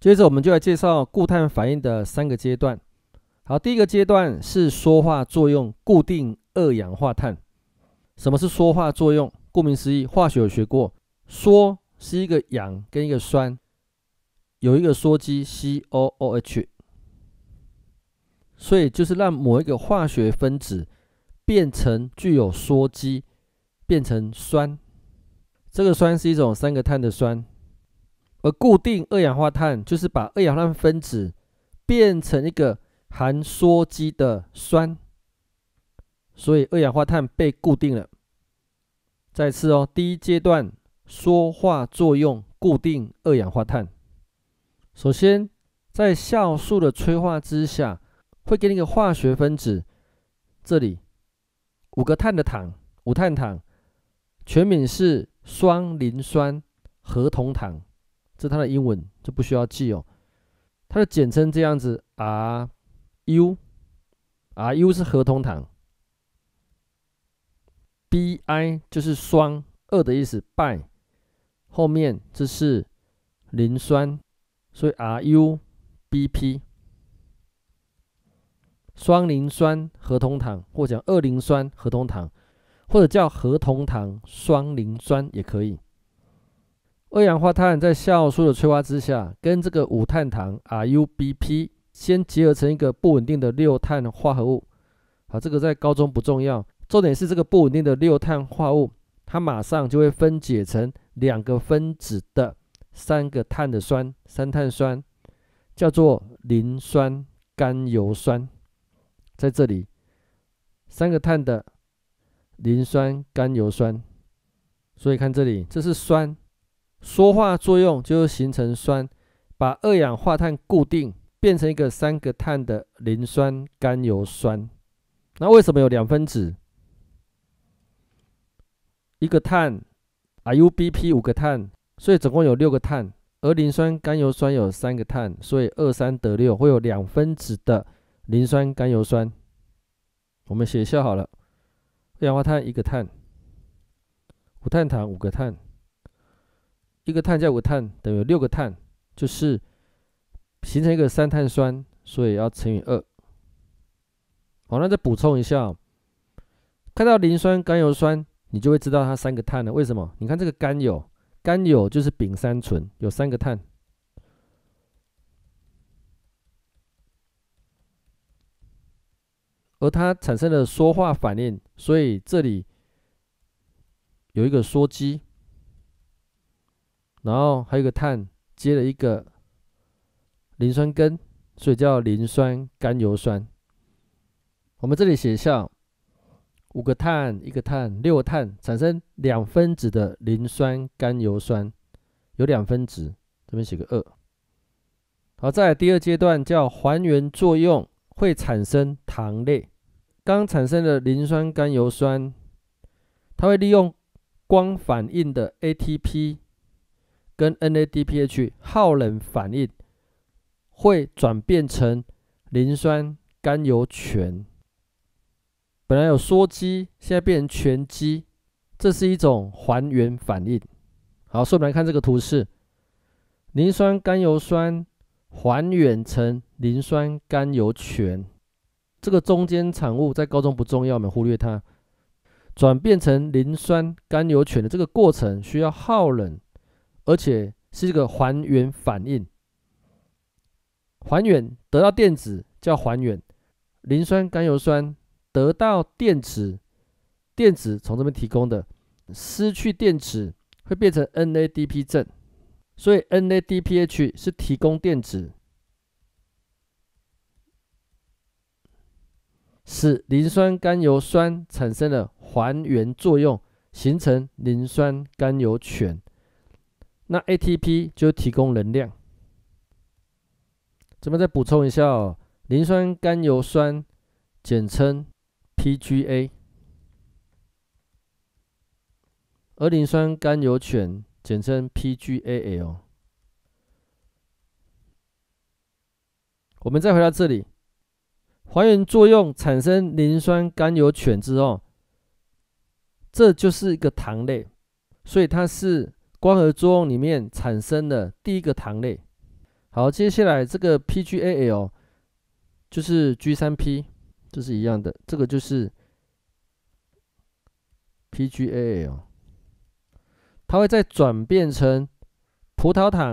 接着我们就来介绍固碳反应的三个阶段。好，第一个阶段是缩化作用，固定二氧化碳。什么是缩化作用？顾名思义，化学有学过，缩是一个氧跟一个酸，有一个羧基 C O O H，所以就是让某一个化学分子变成具有羧基，变成酸。这个酸是一种三个碳的酸。而固定二氧化碳就是把二氧化碳分子变成一个含羧基的酸，所以二氧化碳被固定了。再次哦，第一阶段羧化作用固定二氧化碳。首先在酵素的催化之下，会给你一个化学分子，这里五个碳的糖，五碳糖，全名是双磷酸合酮糖。这它的英文，就不需要记哦。它的简称这样子，RU，RU 是合同糖，BI 就是双二的意思，by 后面这是磷酸，所以 RUBP 双磷酸合同糖，或讲二磷酸合同糖，或者叫合同糖双磷酸也可以。二氧化碳在酵素的催化之下，跟这个五碳糖 RUBP 先结合成一个不稳定的六碳化合物。好，这个在高中不重要，重点是这个不稳定的六碳化合物，它马上就会分解成两个分子的三个碳的酸，三碳酸，叫做磷酸甘油酸。在这里，三个碳的磷酸甘油酸。所以看这里，这是酸。说话作用就是形成酸，把二氧化碳固定变成一个三个碳的磷酸甘油酸。那为什么有两分子？一个碳，啊，U B P 五个碳，所以总共有六个碳，而磷酸甘油酸有三个碳，所以二三得六，会有两分子的磷酸甘油酸。我们写一下好了，二氧化碳一个碳，五碳糖五个碳。一个碳加五个碳等于六个碳，就是形成一个三碳酸，所以要乘以二。好，那再补充一下，看到磷酸甘油酸，你就会知道它三个碳了。为什么？你看这个甘油，甘油就是丙三醇，有三个碳，而它产生了缩化反应，所以这里有一个缩基。然后还有个碳接了一个磷酸根，所以叫磷酸甘油酸。我们这里写下五个碳，一个碳，六个碳产生两分子的磷酸甘油酸，有两分子，这边写个二。好，在第二阶段叫还原作用，会产生糖类。刚产生的磷酸甘油酸，它会利用光反应的 ATP。跟 NADPH 耗能反应会转变成磷酸甘油醛。本来有羧基，现在变成醛基，这是一种还原反应。好，所以我们来看这个图示：磷酸甘油酸还原成磷酸甘油醛。这个中间产物在高中不重要，我们忽略它。转变成磷酸甘油醛的这个过程需要耗能。而且是一个还原反应，还原得到电子叫还原。磷酸甘油酸得到电子，电子从这边提供的，失去电子会变成 NADP 正，所以 NADPH 是提供电子，使磷酸甘油酸产生了还原作用，形成磷酸甘油醛。那 ATP 就提供能量。这边再补充一下哦，磷酸甘油酸，简称 PGA；而磷酸甘油醛，简称 PGAL。我们再回到这里，还原作用产生磷酸甘油醛之后，这就是一个糖类，所以它是。光合作用里面产生的第一个糖类，好，接下来这个 PGAL 就是 G 三 P，这是一样的，这个就是 PGAL，它会再转变成葡萄糖。